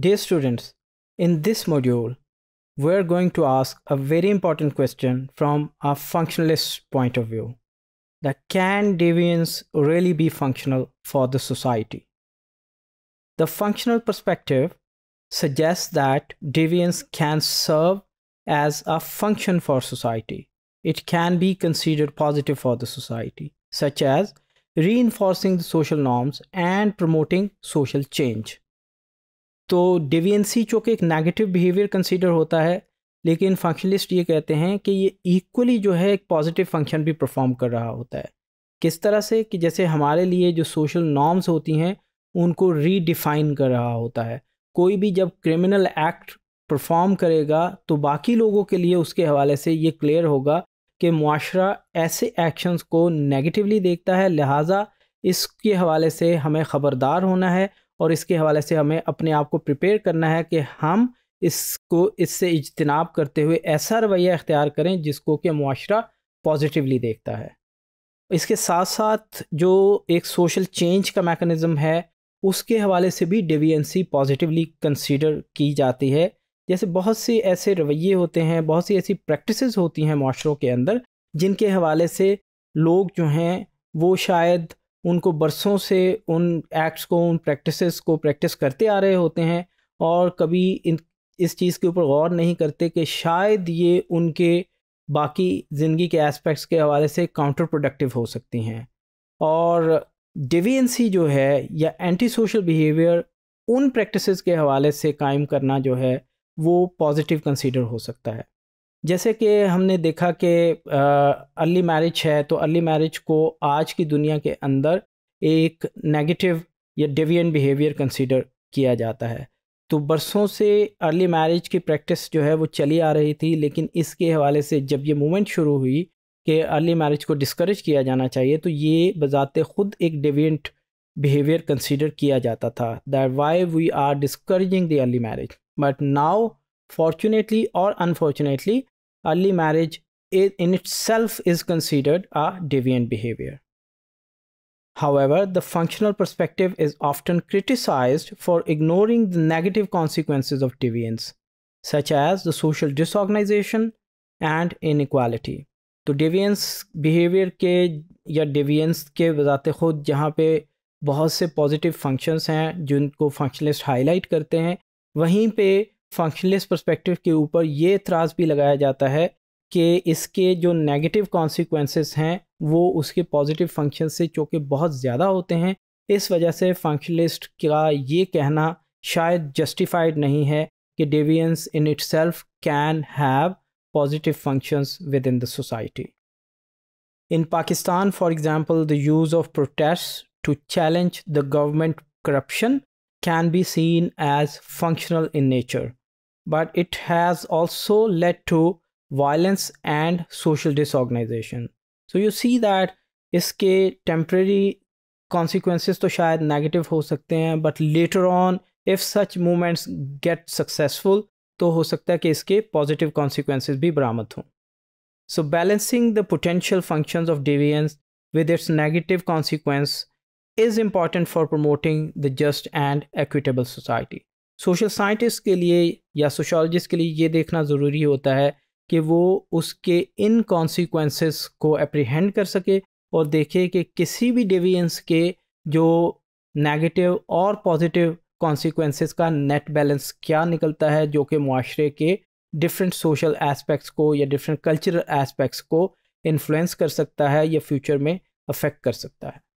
Dear students, in this module, we're going to ask a very important question from a functionalist point of view. That can deviance really be functional for the society? The functional perspective suggests that deviance can serve as a function for society. It can be considered positive for the society, such as reinforcing the social norms and promoting social change. तो डिवियंसी चूँकि एक negative behaviour consider होता है लेकिन functionalist ये कहते हैं कि ये इक्वली जो है एक पॉजिटिव फंक्शन भी परफॉर्म कर रहा होता है किस तरह से कि जैसे हमारे लिए जो सोशल नॉर्म्स होती हैं उनको रीडिफाइन कर रहा होता है कोई भी जब क्रिमिनल एक्ट परफॉर्म करेगा तो बाकी लोगों के लिए उसके हवाले से ये क्लियर होगा कि माशरा ऐसे एक्शंस को नेगेटिवली देखता है लिहाजा इसके हवाले से हमें ख़बरदार होना है और इसके हवाले से हमें अपने आप को प्रिपेयर करना है कि हम इसको इससे इजतनाब करते हुए ऐसा रवैया अख्तियार करें जिसको कि माशरा पॉजिटिवली देखता है इसके साथ साथ जो एक सोशल चेंज का मेकनिज़म है उसके हवाले से भी डेवियंसी पॉजिटिवली कंसिडर की जाती है जैसे बहुत से ऐसे रवैये होते हैं बहुत सी ऐसी प्रैक्टिस होती हैं माशरों के अंदर जिनके हवाले से लोग जो हैं वो शायद उनको बरसों से उन एक्ट्स को उन प्रैक्टिसेस को प्रैक्टिस करते आ रहे होते हैं और कभी इन इस चीज़ के ऊपर गौर नहीं करते कि शायद ये उनके बाकी ज़िंदगी के एस्पेक्ट्स के हवाले से काउंटर प्रोडक्टिव हो सकती हैं और डिवियंसी जो है या एंटी सोशल बिहेवियर उन प्रैक्टिसेस के हवाले से कायम करना जो है वो पॉजिटिव कंसीडर हो सकता है जैसे कि हमने देखा कि अर्ली मैरिज है तो अर्ली मैरिज को आज की दुनिया के अंदर एक नेगेटिव या डेवियन बिहेवियर कंसीडर किया जाता है तो बरसों से अर्ली मैरिज की प्रैक्टिस जो है वो चली आ रही थी लेकिन इसके हवाले से जब ये मूवमेंट शुरू हुई कि अर्ली मैरिज को डिस्करेज किया जाना चाहिए तो ये बजाते ख़ुद एक डेवियंट बिहेवियर कंसीडर किया जाता था that why we are discouraging the early marriage but now fortunately और unfortunately early marriage in itself is considered a deviant behavior. However, the functional perspective is often criticized for ignoring the negative consequences of deviance, such as the social disorganization and inequality. तो deviance behavior के या deviance के वजात ख़ुद जहाँ पे बहुत से positive functions हैं जिनको फंक्शनलिस्ट हाईलाइट करते हैं वहीं पे फंक्शनलेस पर्सपेक्टिव के ऊपर ये त्रास भी लगाया जाता है कि इसके जो नेगेटिव कॉन्सिक्वेंसेस हैं वो उसके पॉजिटिव फंक्शन से चूँकि बहुत ज़्यादा होते हैं इस वजह से फंक्शनलिस्ट का ये कहना शायद जस्टिफाइड नहीं है कि deviance in itself can have positive functions within the society in Pakistan for example the use of protest to challenge the government corruption can be seen as functional in nature but it has also led to violence and social disorganization. So you see that iske temporary consequences to share, negative ho sakte but later on if such movements get successful to ho sakta ke iske positive consequences bhi baramat So balancing the potential functions of deviance with its negative consequence is important for promoting the just and equitable society. Social scientist के लिए या सोशोलॉजिस्ट के लिए ये देखना ज़रूरी होता है कि वो उसके इन कॉन्सिक्वेंसेस को अप्रीहेंड कर सके और देखे कि किसी भी डिवियंस के जो नेगेटिव और पॉजिटिव कॉन्सिक्वेंसेस का नेट बैलेंस क्या निकलता है जो कि माशरे के डिफरेंट सोशल एस्पेक्ट्स को या डिफरेंट कल्चरल एस्पेक्ट्स को इन्फ्लुएंस कर सकता है या फ्यूचर में अफेक्ट कर सकता है